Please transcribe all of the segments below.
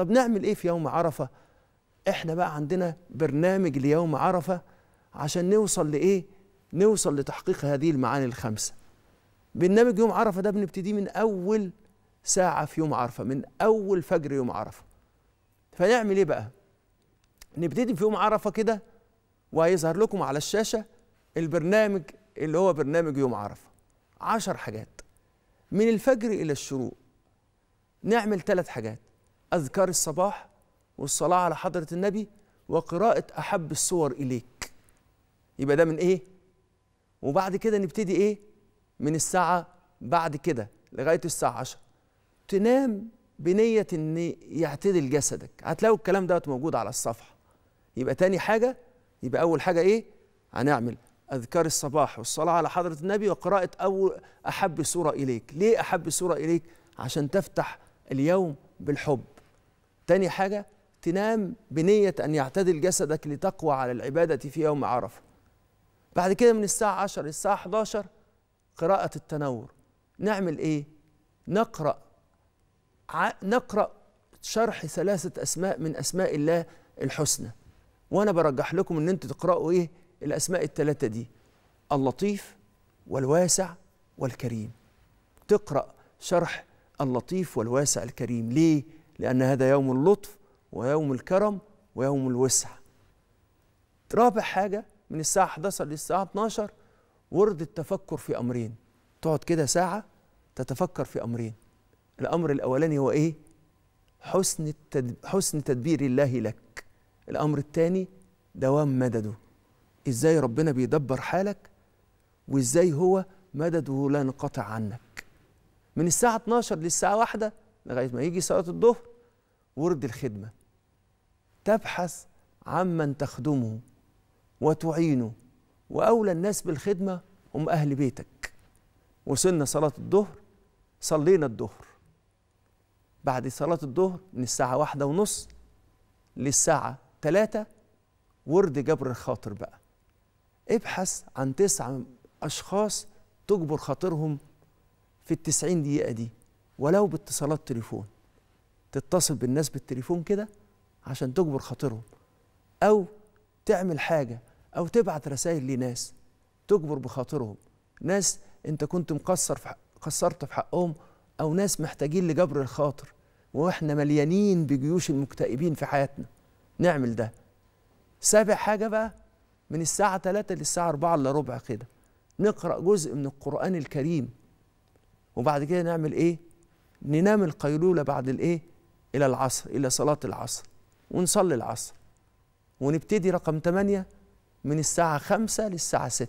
طب نعمل ايه في يوم عرفه احنا بقى عندنا برنامج ليوم عرفه عشان نوصل لايه نوصل لتحقيق هذه المعاني الخمسه برنامج يوم عرفه ده بنبتديه من اول ساعه في يوم عرفه من اول فجر يوم عرفه فنعمل ايه بقى نبتدي في يوم عرفه كده وهيظهر لكم على الشاشه البرنامج اللي هو برنامج يوم عرفه عشر حاجات من الفجر الى الشروق نعمل ثلاث حاجات أذكار الصباح والصلاة على حضرة النبي وقراءة أحب الصور إليك يبقى ده من إيه؟ وبعد كده نبتدي إيه؟ من الساعة بعد كده لغاية الساعة 10 تنام بنية إن يعتدل جسدك هتلاقوا الكلام دوت موجود على الصفحة يبقى تاني حاجة يبقى أول حاجة إيه؟ هنعمل أذكار الصباح والصلاة على حضرة النبي وقراءة أول أحب سورة إليك ليه أحب سورة إليك؟ عشان تفتح اليوم بالحب تاني حاجة تنام بنية أن يعتدل جسدك لتقوى على العبادة في يوم عرفة بعد كده من الساعة 10 للساعة 11 قراءة التنور نعمل إيه؟ نقرأ ع... نقرأ شرح ثلاثة أسماء من أسماء الله الحسنى وأنا برجح لكم إن أنتوا تقرأوا إيه؟ الأسماء الثلاثة دي اللطيف والواسع والكريم تقرأ شرح اللطيف والواسع الكريم ليه؟ لأن هذا يوم اللطف ويوم الكرم ويوم الوسع رابع حاجة من الساعة 11 للساعة 12 ورد التفكر في أمرين تقعد كده ساعة تتفكر في أمرين الأمر الأولاني هو إيه؟ حسن التدب... حسن تدبير الله لك الأمر الثاني دوام مدده إزاي ربنا بيدبر حالك وإزاي هو مدده لا ينقطع عنك من الساعة 12 للساعة واحدة لغاية ما يجي صلاة الظهر ورد الخدمة تبحث عمن تخدمه وتعينه وأولى الناس بالخدمة هم أهل بيتك وصلنا صلاة الظهر صلينا الظهر بعد صلاة الظهر من الساعة واحدة ونص للساعة ثلاثه ورد جبر الخاطر بقى ابحث عن تسعة أشخاص تجبر خاطرهم في التسعين دقيقة دي ولو باتصالات تليفون تتصل بالناس بالتليفون كده عشان تجبر خاطرهم او تعمل حاجه او تبعت رسائل لناس تجبر بخاطرهم ناس انت كنت مقصر في قصرت في حقهم او ناس محتاجين لجبر الخاطر واحنا مليانين بجيوش المكتئبين في حياتنا نعمل ده سابع حاجه بقى من الساعه 3 للساعه 4 الا ربع كده نقرا جزء من القران الكريم وبعد كده نعمل ايه ننام القيلوله بعد الايه إلى العصر إلى صلاة العصر ونصلي العصر ونبتدي رقم ثمانية من الساعة خمسة للساعة ستة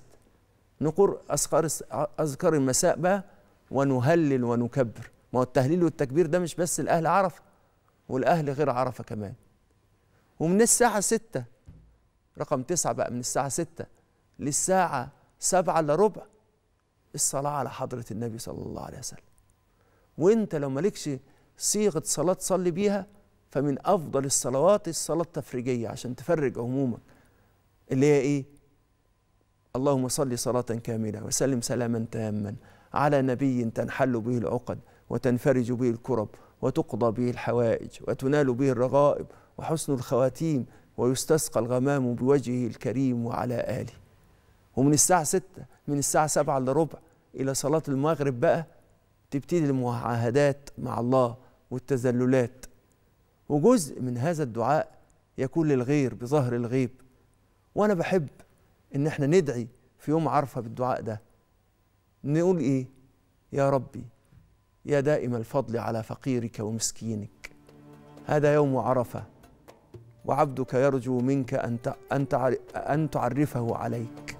نقر أذكار أذكار المساء بقى ونهلل ونكبر ما هو التهليل والتكبير ده مش بس الأهل عرفة والأهل غير عرفة كمان ومن الساعة ستة رقم تسعة بقى من الساعة ستة للساعة سبعة إلا ربع الصلاة على حضرة النبي صلى الله عليه وسلم وانت لو مالكش صيغه صلاه تصلي بيها فمن افضل الصلوات الصلاه التفريجيه عشان تفرج همومك اللي هي ايه اللهم صل صلاه كامله وسلم سلاما تاما على نبي تنحل به العقد وتنفرج به الكرب وتقضى به الحوائج وتنال به الرغائب وحسن الخواتيم ويستسقى الغمام بوجهه الكريم وعلى آله ومن الساعة ستة من الساعة سبعة إلا ربع إلى صلاة المغرب بقى تبتدي المعاهدات مع الله والتذللات وجزء من هذا الدعاء يكون للغير بظهر الغيب وانا بحب ان احنا ندعي في يوم عرفه بالدعاء ده نقول ايه يا ربي يا دائم الفضل على فقيرك ومسكينك هذا يوم عرفه وعبدك يرجو منك ان ان تعرفه عليك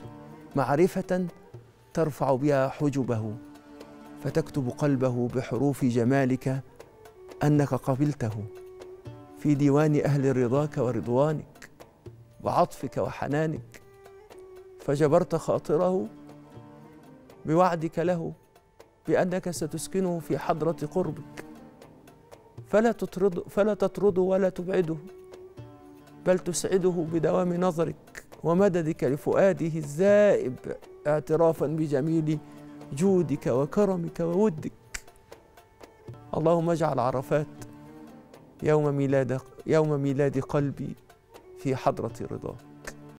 معرفه ترفع بها حجبه فتكتب قلبه بحروف جمالك أنك قبلته في ديوان أهل رضاك ورضوانك وعطفك وحنانك فجبرت خاطره بوعدك له بأنك ستسكنه في حضرة قربك فلا تطرد فلا تطرده ولا تبعده بل تسعده بدوام نظرك ومددك لفؤاده الزائب اعترافا بجميل جودك وكرمك وودك اللهم اجعل عرفات يوم ميلاد يوم ميلاد قلبي في حضرة رضاك